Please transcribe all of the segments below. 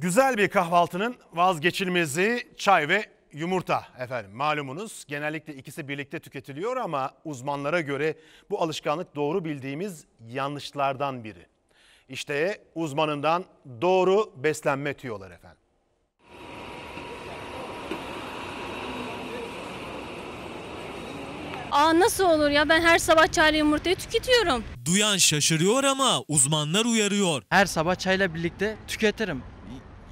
Güzel bir kahvaltının vazgeçilmezi çay ve yumurta efendim. Malumunuz genellikle ikisi birlikte tüketiliyor ama uzmanlara göre bu alışkanlık doğru bildiğimiz yanlışlardan biri. İşte uzmanından doğru beslenme tüyoları efendim. Aa nasıl olur ya ben her sabah çayla yumurtayı tüketiyorum. Duyan şaşırıyor ama uzmanlar uyarıyor. Her sabah çayla birlikte tüketirim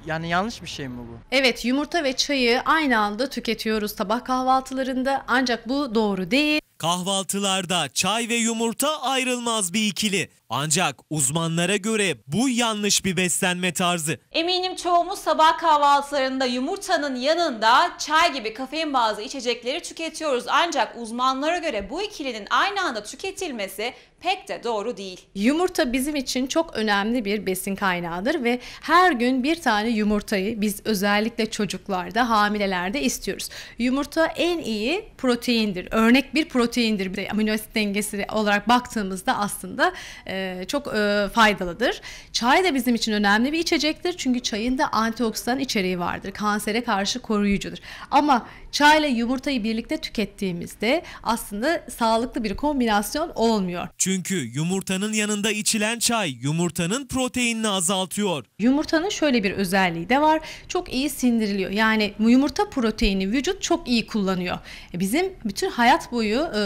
yani yanlış bir şey mi bu? Evet yumurta ve çayı aynı anda tüketiyoruz sabah kahvaltılarında ancak bu doğru değil. Kahvaltılarda çay ve yumurta ayrılmaz bir ikili. Ancak uzmanlara göre bu yanlış bir beslenme tarzı. Eminim çoğumuz sabah kahvaltılarında yumurtanın yanında çay gibi kafein bazı içecekleri tüketiyoruz. Ancak uzmanlara göre bu ikilinin aynı anda tüketilmesi pek de doğru değil. Yumurta bizim için çok önemli bir besin kaynağıdır ve her gün bir tane yumurtayı biz özellikle çocuklarda, hamilelerde istiyoruz. Yumurta en iyi proteindir. Örnek bir proteindir. Bir amino asit dengesi olarak baktığımızda aslında e, e, çok e, faydalıdır. Çay da bizim için önemli bir içecektir. Çünkü çayın da antioksidan içeriği vardır. Kansere karşı koruyucudur. Ama çayla yumurtayı birlikte tükettiğimizde aslında sağlıklı bir kombinasyon olmuyor. Çünkü yumurtanın yanında içilen çay yumurtanın proteinini azaltıyor. Yumurtanın şöyle bir özelliği de var. Çok iyi sindiriliyor. Yani yumurta proteini vücut çok iyi kullanıyor. E, bizim bütün hayat boyu e,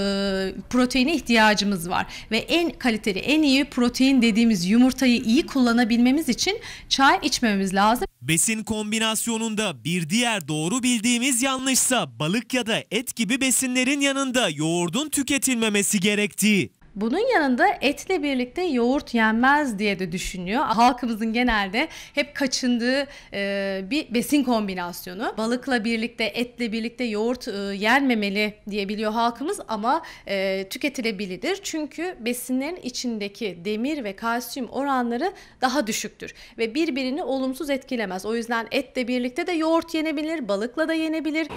proteine ihtiyacımız var ve en kaliteli, en iyi yağ, protein dediğimiz yumurtayı iyi kullanabilmemiz için çay içmemiz lazım. Besin kombinasyonunda bir diğer doğru bildiğimiz yanlışsa balık ya da et gibi besinlerin yanında yoğurdun tüketilmemesi gerektiği. Bunun yanında etle birlikte yoğurt yenmez diye de düşünüyor. Halkımızın genelde hep kaçındığı e, bir besin kombinasyonu. Balıkla birlikte, etle birlikte yoğurt e, yenmemeli diyebiliyor halkımız ama e, tüketilebilir. Çünkü besinlerin içindeki demir ve kalsiyum oranları daha düşüktür ve birbirini olumsuz etkilemez. O yüzden etle birlikte de yoğurt yenebilir, balıkla da yenebilir.